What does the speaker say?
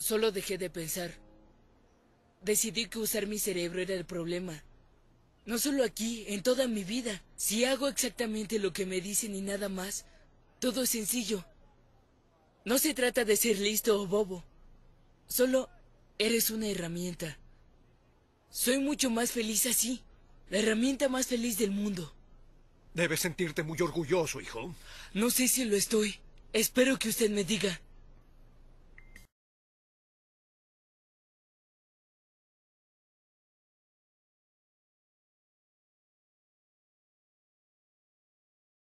Solo dejé de pensar. Decidí que usar mi cerebro era el problema. No solo aquí, en toda mi vida. Si hago exactamente lo que me dicen y nada más, todo es sencillo. No se trata de ser listo o bobo. Solo eres una herramienta. Soy mucho más feliz así. La herramienta más feliz del mundo. Debes sentirte muy orgulloso, hijo. No sé si lo estoy. Espero que usted me diga.